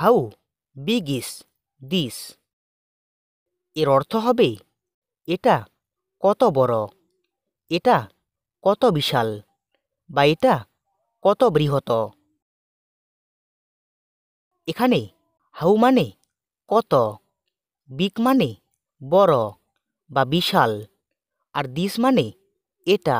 how big is this এর অর্থ হবে এটা কত বড় এটা কত বিশাল বা এটা কত বৃহত এখানে হাউ মানে কত বিগ মানে বড় বা বিশাল আর দিস মানে এটা